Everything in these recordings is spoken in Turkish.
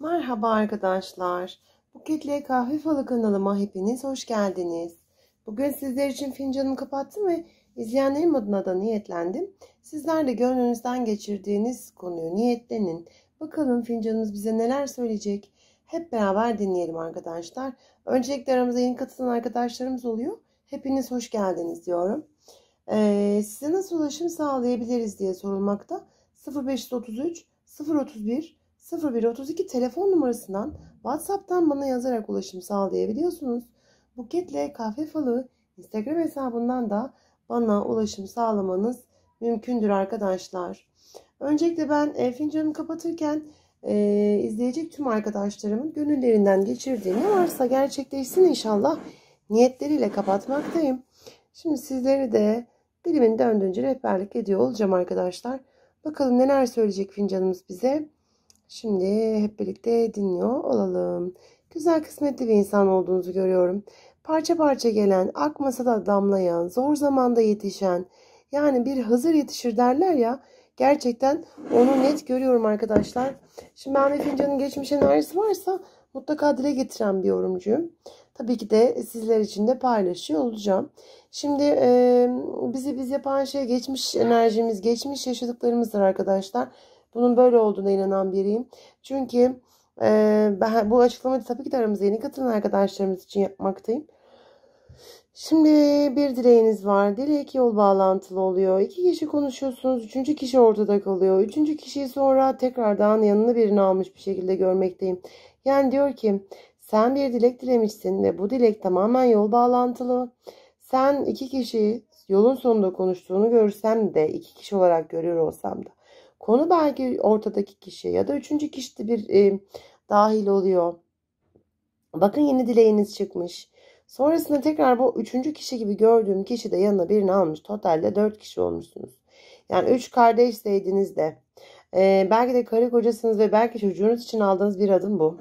Merhaba arkadaşlar. Buketli Kahve Falı kanalıma hepiniz hoş geldiniz. Bugün sizler için fincanımı kapattım ve izleyenlerim adına da niyetlendim. Sizler de gönlünüzden geçirdiğiniz konuyu niyetlenin. Bakalım fincanımız bize neler söyleyecek. Hep beraber dinleyelim arkadaşlar. Öncelikle aramıza yeni katılan arkadaşlarımız oluyor. Hepiniz hoş geldiniz diyorum. Ee, size nasıl ulaşım sağlayabiliriz diye sorulmakta. 0533 031 0132 telefon numarasından WhatsApp'tan bana yazarak ulaşım sağlayabiliyorsunuz. Buketle Kahve Falı Instagram hesabından da bana ulaşım sağlamanız mümkündür arkadaşlar. Öncelikle ben e, fincanımı kapatırken e, izleyecek tüm arkadaşlarımın gönüllerinden geçirdiği ne varsa gerçekleşsin inşallah niyetleriyle kapatmaktayım. Şimdi sizleri de dilimin döndüğünce rehberlik ediyor olacağım arkadaşlar. Bakalım neler söyleyecek fincanımız bize. Şimdi hep birlikte dinliyor olalım. Güzel kısmetli bir insan olduğunuzu görüyorum. Parça parça gelen, akmasa da damlayan, zor zamanda yetişen. Yani bir hazır yetişir derler ya. Gerçekten onu net görüyorum arkadaşlar. Şimdi Mehmet Fincan'ın geçmiş enerjisi varsa mutlaka dile getiren bir yorumcuyum. Tabii ki de sizler için de paylaşıyor olacağım. Şimdi e, bizi biz yapan şey geçmiş enerjimiz, geçmiş yaşadıklarımızdır arkadaşlar. Bunun böyle olduğuna inanan biriyim. Çünkü e, ben bu açıklamayı tabii ki de aramızda yeni katılan arkadaşlarımız için yapmaktayım. Şimdi bir dileğiniz var. Dilek yol bağlantılı oluyor. İki kişi konuşuyorsunuz. Üçüncü kişi ortada kalıyor. Üçüncü kişiyi sonra tekrardan yanına birini almış bir şekilde görmekteyim. Yani diyor ki sen bir dilek dilemişsin ve bu dilek tamamen yol bağlantılı. Sen iki kişi yolun sonunda konuştuğunu görsem de iki kişi olarak görüyor olsam da Konu belki ortadaki kişi ya da üçüncü kişi de bir e, dahil oluyor. Bakın yeni dileğiniz çıkmış. Sonrasında tekrar bu üçüncü kişi gibi gördüğüm kişi de yanına birini almış. Totalde dört kişi olmuşsunuz. Yani üç kardeşseydiniz de e, belki de karı kocasınız ve belki çocuğunuz için aldığınız bir adım bu.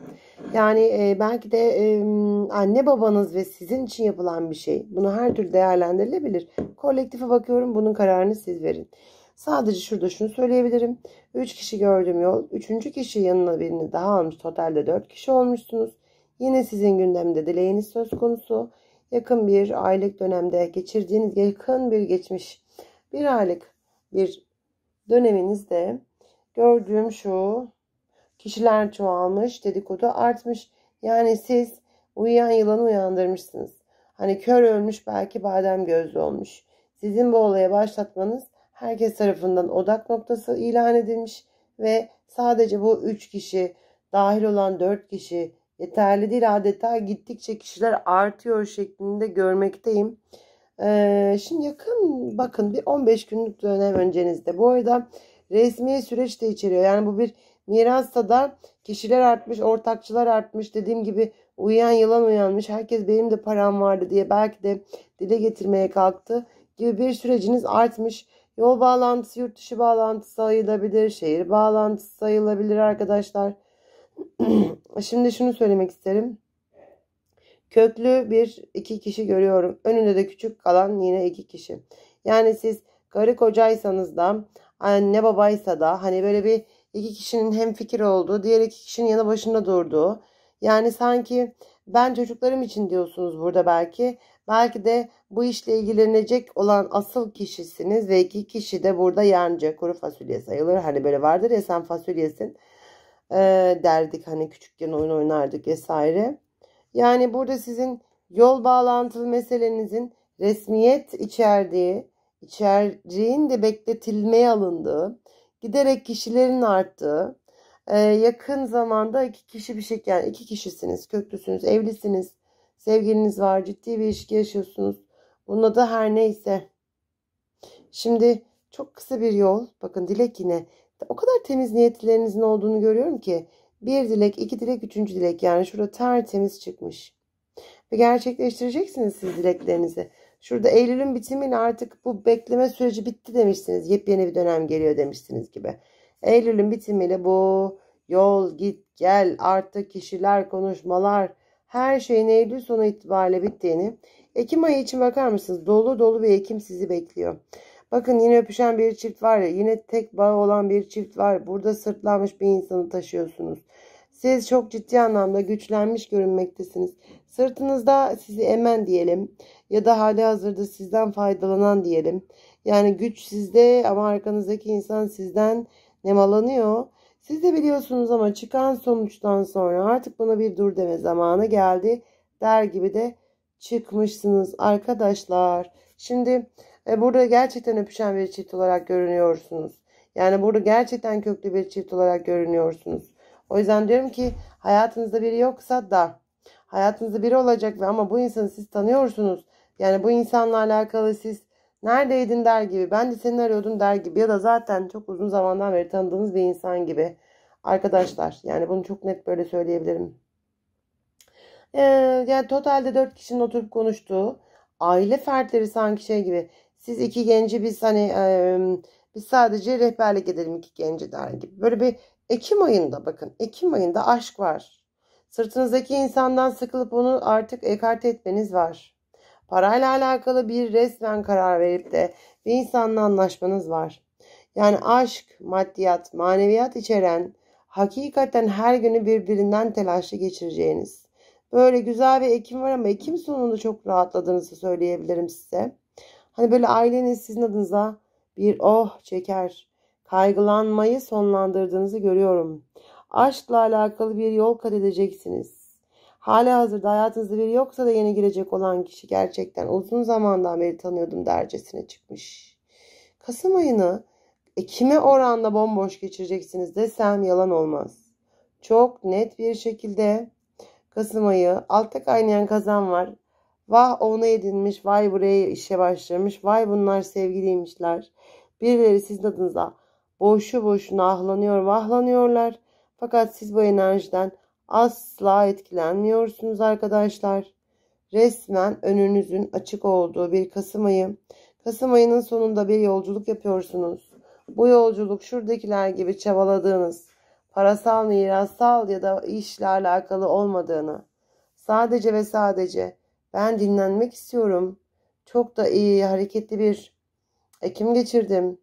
Yani e, belki de e, anne babanız ve sizin için yapılan bir şey. Bunu her türlü değerlendirilebilir. Kolektife bakıyorum bunun kararını siz verin. Sadece şurada şunu söyleyebilirim. 3 kişi gördüğüm yol. 3. kişi yanına birini daha almış. Totalde 4 kişi olmuşsunuz. Yine sizin gündemde dileğiniz söz konusu. Yakın bir aylık dönemde geçirdiğiniz yakın bir geçmiş bir aylık bir döneminizde gördüğüm şu kişiler çoğalmış dedikodu artmış. Yani siz uyuyan yılanı uyandırmışsınız. Hani kör ölmüş belki badem gözlü olmuş. Sizin bu olaya başlatmanız herkes tarafından odak noktası ilan edilmiş ve sadece bu 3 kişi dahil olan 4 kişi yeterli değil adeta gittikçe kişiler artıyor şeklinde görmekteyim. Ee, şimdi yakın bakın bir 15 günlük dönem öncenizde. Bu arada resmi süreç de içeriyor. Yani bu bir mirasta da kişiler artmış, ortakçılar artmış. Dediğim gibi uyuyan yılan uyanmış. Herkes benim de param vardı diye belki de dile getirmeye kalktı gibi bir süreciniz artmış. Yol bağlantısı yurt dışı bağlantısı sayılabilir. Şehir bağlantısı sayılabilir arkadaşlar. Şimdi şunu söylemek isterim. Köklü bir iki kişi görüyorum. Önünde de küçük kalan yine iki kişi. Yani siz karı kocaysanız da anne babaysa da hani böyle bir iki kişinin hem fikir olduğu diğer iki kişinin yanı başında durduğu yani sanki ben çocuklarım için diyorsunuz burada belki Belki de bu işle ilgilenecek olan asıl kişisiniz ve iki kişi de burada yarınca kuru fasulye sayılır. Hani böyle vardır ya sen fasulyesin e, derdik hani küçükken oyun oynardık vesaire. Yani burada sizin yol bağlantılı meselenizin resmiyet içerdiği, içeriğin de bekletilmeye alındığı, giderek kişilerin arttığı, e, yakın zamanda iki kişi bir şey yani iki kişisiniz, köklüsünüz, evlisiniz, Sevgiliniz var, ciddi bir ilişki yaşıyorsunuz. Bunun adı her neyse. Şimdi çok kısa bir yol. Bakın dilek yine. O kadar temiz niyetlerinizin olduğunu görüyorum ki. Bir dilek, iki dilek, üçüncü dilek. Yani şurada tertemiz çıkmış. Ve gerçekleştireceksiniz siz dileklerinizi. Şurada Eylül'ün bitimiyle artık bu bekleme süreci bitti demişsiniz. Yepyeni bir dönem geliyor demişsiniz gibi. Eylül'ün bitimiyle bu yol git gel artık kişiler konuşmalar her şeyin Eylül sonu itibariyle bittiğini, Ekim ayı için bakar mısınız? Dolu dolu bir Ekim sizi bekliyor. Bakın yine öpüşen bir çift var ya, yine tek bağı olan bir çift var. Burada sırtlanmış bir insanı taşıyorsunuz. Siz çok ciddi anlamda güçlenmiş görünmektesiniz. Sırtınızda sizi emen diyelim ya da hali hazırda sizden faydalanan diyelim. Yani güç sizde ama arkanızdaki insan sizden nemalanıyor siz de biliyorsunuz ama çıkan sonuçtan sonra artık buna bir dur deme zamanı geldi der gibi de çıkmışsınız arkadaşlar. Şimdi e, burada gerçekten öpüşen bir çift olarak görünüyorsunuz. Yani burada gerçekten köklü bir çift olarak görünüyorsunuz. O yüzden diyorum ki hayatınızda biri yoksa da hayatınızda biri olacak ve ama bu insanı siz tanıyorsunuz. Yani bu insanla alakalı siz Neredeydin der gibi. Ben de seni arıyordum der gibi. Ya da zaten çok uzun zamandan beri tanıdığınız bir insan gibi. Arkadaşlar yani bunu çok net böyle söyleyebilirim. Ee, yani totalde dört kişinin oturup konuştuğu aile fertleri sanki şey gibi. Siz iki genci biz hani e, biz sadece rehberlik edelim iki genci der gibi. Böyle bir Ekim ayında bakın Ekim ayında aşk var. Sırtınızdaki insandan sıkılıp onu artık ekart etmeniz var. Parayla alakalı bir resmen karar verip de bir insanla anlaşmanız var. Yani aşk, maddiyat, maneviyat içeren, hakikaten her günü birbirinden telaşlı geçireceğiniz. Böyle güzel bir Ekim var ama Ekim sonunda çok rahatladığınızı söyleyebilirim size. Hani böyle aileniz sizin adınıza bir oh çeker. Kaygılanmayı sonlandırdığınızı görüyorum. Aşkla alakalı bir yol kat edeceksiniz. Hala hazırda hayatınızda biri yoksa da yeni girecek olan kişi gerçekten uzun zamandan beri tanıyordum dercesine çıkmış. Kasım ayını Ekim'e oranla bomboş geçireceksiniz desem yalan olmaz. Çok net bir şekilde Kasım ayı altta kaynayan kazan var. Vah ona edinmiş, vay buraya işe başlamış, vay bunlar sevgiliymişler. Birileri sizin adınıza boşu boşuna ahlanıyor vahlanıyorlar. Fakat siz bu enerjiden asla etkilenmiyorsunuz arkadaşlar. Resmen önünüzün açık olduğu bir Kasım ayı. Kasım ayının sonunda bir yolculuk yapıyorsunuz. Bu yolculuk şuradakiler gibi çabaladığınız, parasal, mirassal ya da işle alakalı olmadığını, sadece ve sadece ben dinlenmek istiyorum. Çok da iyi, hareketli bir Ekim geçirdim.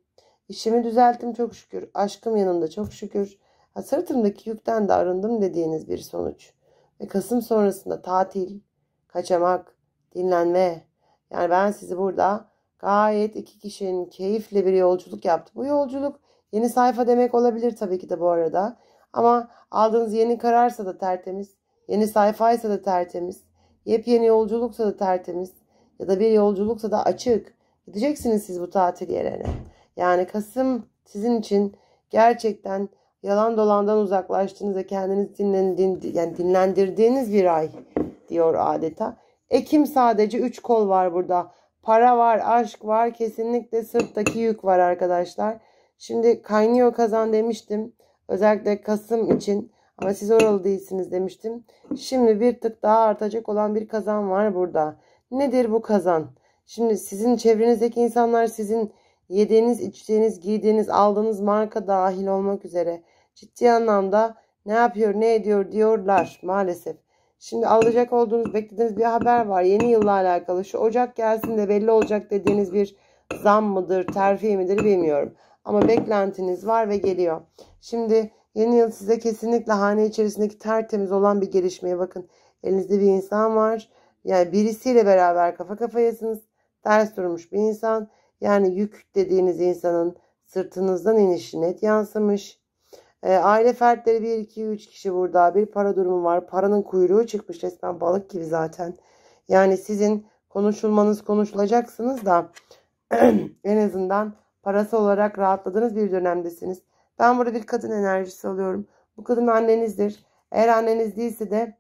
İşimi düzelttim çok şükür. Aşkım yanımda çok şükür. Ha, sırtımdaki yükten de arındım dediğiniz bir sonuç. Ve Kasım sonrasında tatil, kaçamak, dinlenme. Yani ben sizi burada gayet iki kişinin keyifle bir yolculuk yaptı. Bu yolculuk yeni sayfa demek olabilir tabii ki de bu arada. Ama aldığınız yeni kararsa da tertemiz, yeni sayfaysa da tertemiz, yepyeni yolculuksa da tertemiz ya da bir yolculuksa da açık. Gideceksiniz siz bu tatil yerine. Yani Kasım sizin için gerçekten Yalan dolandan uzaklaştığınızda kendiniz dinlendiğiniz, yani dinlendirdiğiniz bir ay diyor adeta. Ekim sadece 3 kol var burada. Para var, aşk var, kesinlikle sırttaki yük var arkadaşlar. Şimdi kaynıyor kazan demiştim. Özellikle Kasım için ama siz oralı değilsiniz demiştim. Şimdi bir tık daha artacak olan bir kazan var burada. Nedir bu kazan? Şimdi sizin çevrenizdeki insanlar sizin yediğiniz, içtiğiniz, giydiğiniz, aldığınız marka dahil olmak üzere ciddi anlamda ne yapıyor ne ediyor diyorlar maalesef. Şimdi alacak olduğunuz beklediğiniz bir haber var. Yeni yılla alakalı şu Ocak gelsin de belli olacak dediğiniz bir zam mıdır terfi midir bilmiyorum. Ama beklentiniz var ve geliyor. Şimdi yeni yıl size kesinlikle hane içerisindeki tertemiz olan bir gelişmeye bakın. Elinizde bir insan var. Yani birisiyle beraber kafa kafayasınız. Ters durmuş bir insan. Yani yük dediğiniz insanın sırtınızdan inişi net yansımış. E, aile fertleri 1, 2, 3 kişi burada. Bir para durumu var. Paranın kuyruğu çıkmış resmen balık gibi zaten. Yani sizin konuşulmanız konuşulacaksınız da en azından parası olarak rahatladığınız bir dönemdesiniz. Ben burada bir kadın enerjisi alıyorum. Bu kadın annenizdir. Eğer anneniz değilse de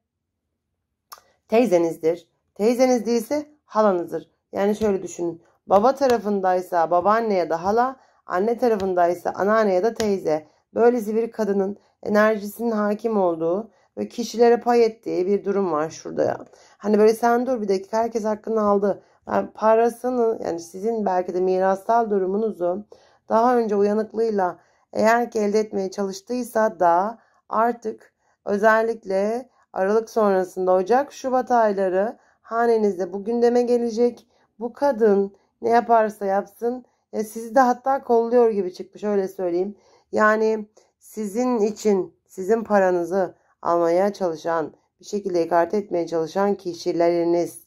teyzenizdir. Teyzeniz değilse halanızdır. Yani şöyle düşünün. Baba tarafındaysa babaanne ya da hala, anne tarafındaysa anneanne ya da teyze. Böyle zibiri kadının enerjisinin hakim olduğu ve kişilere pay ettiği bir durum var şurada ya. Hani böyle sen dur bir dakika herkes hakkını aldı. Yani parasını yani sizin belki de mirasal durumunuzu daha önce uyanıklığıyla eğer ki elde etmeye çalıştıysa da artık özellikle Aralık sonrasında Ocak Şubat ayları hanenizde bu gündeme gelecek. Bu kadın ne yaparsa yapsın ya sizi de hatta kolluyor gibi çıkmış öyle söyleyeyim. Yani sizin için sizin paranızı almaya çalışan, bir şekilde ekarte etmeye çalışan kişileriniz,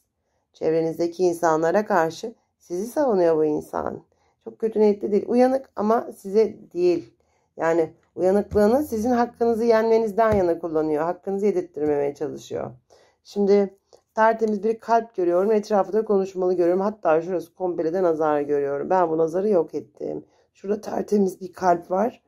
çevrenizdeki insanlara karşı sizi savunuyor bu insan. Çok kötü niyetli değil. Uyanık ama size değil. Yani uyanıklığını sizin hakkınızı yenmenizden yana kullanıyor. Hakkınızı yedirtmemeye çalışıyor. Şimdi tertemiz bir kalp görüyorum. Etrafında konuşmalı görüyorum. Hatta şurası komple de nazar görüyorum. Ben bu nazarı yok ettim. Şurada tertemiz bir kalp var.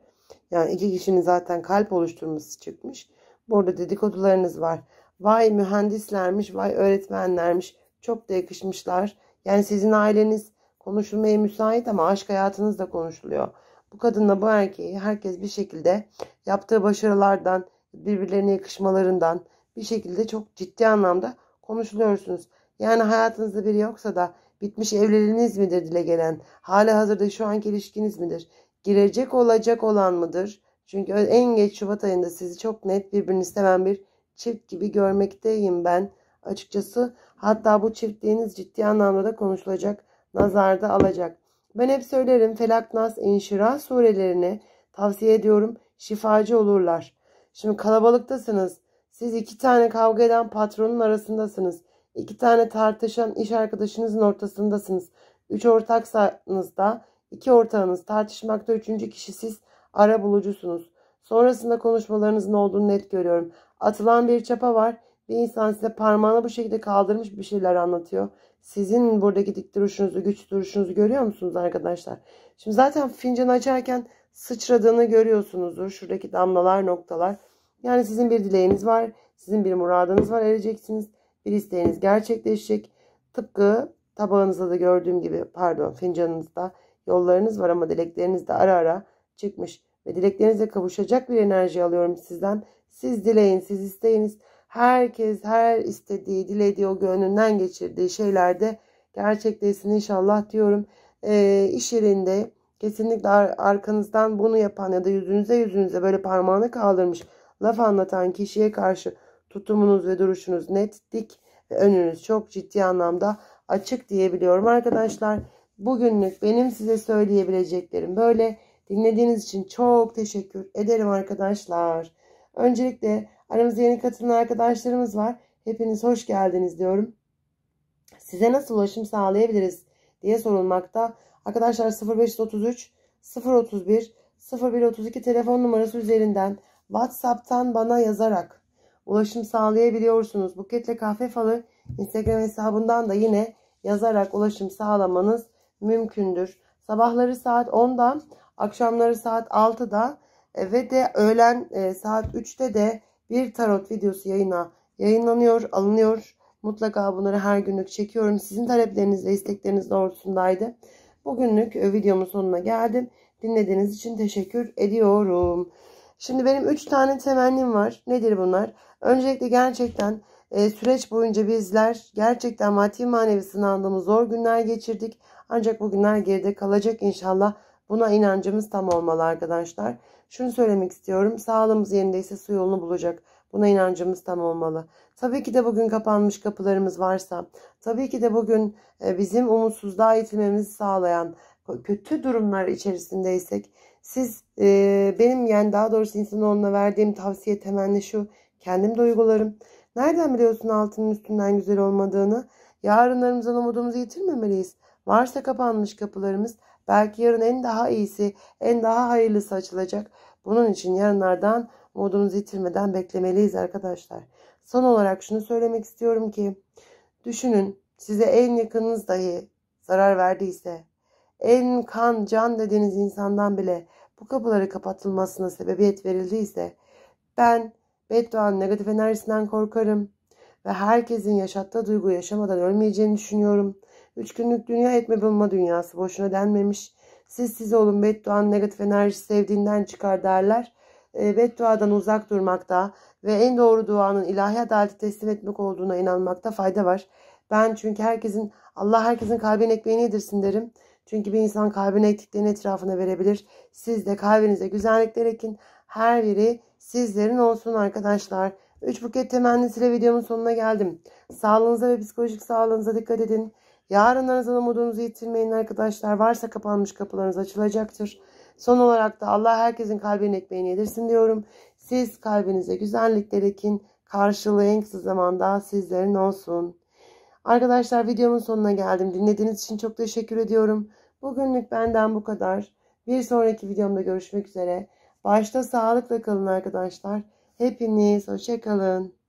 Yani iki kişinin zaten kalp oluşturması çıkmış. Burada dedikodularınız var. Vay mühendislermiş, vay öğretmenlermiş. Çok da yakışmışlar. Yani sizin aileniz konuşulmaya müsait ama aşk hayatınız da konuşuluyor. Bu kadınla bu erkeği herkes bir şekilde yaptığı başarılardan, birbirlerine yakışmalarından bir şekilde çok ciddi anlamda konuşuluyorsunuz. Yani hayatınızda biri yoksa da bitmiş evliliğiniz midir dile gelen? Hali hazırda şu anki ilişkiniz midir? girecek olacak olan mıdır? Çünkü en geç Şubat ayında sizi çok net birbirini seven bir çift gibi görmekteyim ben. Açıkçası hatta bu çiftliğiniz ciddi anlamda da konuşulacak, nazarda alacak. Ben hep söylerim Felaknas, İnşirah surelerini tavsiye ediyorum. Şifacı olurlar. Şimdi kalabalıktasınız. Siz iki tane kavga eden patronun arasındasınız. İki tane tartışan iş arkadaşınızın ortasındasınız. Üç ortaksanız da İki ortağınız tartışmakta üçüncü kişi siz ara bulucusunuz. Sonrasında konuşmalarınızın olduğunu net görüyorum. Atılan bir çapa var. Bir insan size parmağını bu şekilde kaldırmış bir şeyler anlatıyor. Sizin buradaki dik duruşunuzu, güç duruşunuzu görüyor musunuz arkadaşlar? Şimdi zaten fincanı açarken sıçradığını görüyorsunuzdur. Şuradaki damlalar, noktalar. Yani sizin bir dileğiniz var. Sizin bir muradınız var. Ereceksiniz. Bir isteğiniz gerçekleşecek. Tıpkı tabağınızda da gördüğüm gibi, pardon fincanınızda Yollarınız var ama dilekleriniz de ara ara çıkmış ve dileklerinize kavuşacak bir enerji alıyorum sizden. Siz dileyin, siz isteyiniz. Herkes her istediği, dilediği o gönlünden geçirdiği şeylerde gerçekleşsin inşallah diyorum. E, iş yerinde kesinlikle arkanızdan bunu yapan ya da yüzünüze yüzünüze böyle parmağını kaldırmış laf anlatan kişiye karşı tutumunuz ve duruşunuz net, dik ve önünüz çok ciddi anlamda açık diyebiliyorum arkadaşlar bugünlük benim size söyleyebileceklerim böyle. Dinlediğiniz için çok teşekkür ederim arkadaşlar. Öncelikle aramızda yeni katılan arkadaşlarımız var. Hepiniz hoş geldiniz diyorum. Size nasıl ulaşım sağlayabiliriz diye sorulmakta. Arkadaşlar 0533 031 0132 telefon numarası üzerinden WhatsApp'tan bana yazarak ulaşım sağlayabiliyorsunuz. Buketle Kahve Falı Instagram hesabından da yine yazarak ulaşım sağlamanız mümkündür. Sabahları saat 10'da, akşamları saat 6'da e, ve de öğlen e, saat 3'te de bir tarot videosu yayına yayınlanıyor, alınıyor. Mutlaka bunları her günlük çekiyorum. Sizin talepleriniz ve istekleriniz doğrultusundaydı. Bugünlük e, videomun sonuna geldim. Dinlediğiniz için teşekkür ediyorum. Şimdi benim 3 tane temennim var. Nedir bunlar? Öncelikle gerçekten süreç boyunca bizler gerçekten maddi manevi sınandığımız zor günler geçirdik. Ancak bu günler geride kalacak inşallah. Buna inancımız tam olmalı arkadaşlar. Şunu söylemek istiyorum. Sağlığımız yerindeyse su yolunu bulacak. Buna inancımız tam olmalı. Tabii ki de bugün kapanmış kapılarımız varsa, tabii ki de bugün e, bizim umutsuzluğa itilmemizi sağlayan kötü durumlar içerisindeysek, siz e, benim yani daha doğrusu insanoğluna verdiğim tavsiye temenni şu, kendim duygularım. Nereden biliyorsun altının üstünden güzel olmadığını? Yarınlarımızdan umudumuzu yitirmemeliyiz. Mars'a kapanmış kapılarımız belki yarın en daha iyisi, en daha hayırlısı açılacak. Bunun için yarınlardan modumuzu yitirmeden beklemeliyiz arkadaşlar. Son olarak şunu söylemek istiyorum ki düşünün size en yakınınız dahi zarar verdiyse en kan can dediğiniz insandan bile bu kapıları kapatılmasına sebebiyet verildiyse ben bedduanın negatif enerjisinden korkarım ve herkesin yaşattığı duygu yaşamadan ölmeyeceğini düşünüyorum. Üç günlük dünya etme bulma dünyası boşuna denmemiş. Siz siz olun bedduanın negatif enerji sevdiğinden çıkar derler. E, bedduadan uzak durmakta ve en doğru duanın ilahi adaleti teslim etmek olduğuna inanmakta fayda var. Ben çünkü herkesin Allah herkesin kalbin ekmeğini yedirsin derim. Çünkü bir insan kalbine ektiklerini etrafına verebilir. Siz de kalbinize güzellikler ekin. Her biri sizlerin olsun arkadaşlar. 3 buket temennisiyle videomun sonuna geldim. Sağlığınıza ve psikolojik sağlığınıza dikkat edin. Yarınlarınızdan umudunuzu yitirmeyin arkadaşlar. Varsa kapanmış kapılarınız açılacaktır. Son olarak da Allah herkesin kalbinin ekmeğini yedirsin diyorum. Siz kalbinize güzellikler ekin. Karşılığı en kısa zamanda sizlerin olsun. Arkadaşlar videomun sonuna geldim. Dinlediğiniz için çok teşekkür ediyorum. Bugünlük benden bu kadar. Bir sonraki videomda görüşmek üzere. Başta sağlıkla kalın arkadaşlar. Hepiniz hoşçakalın.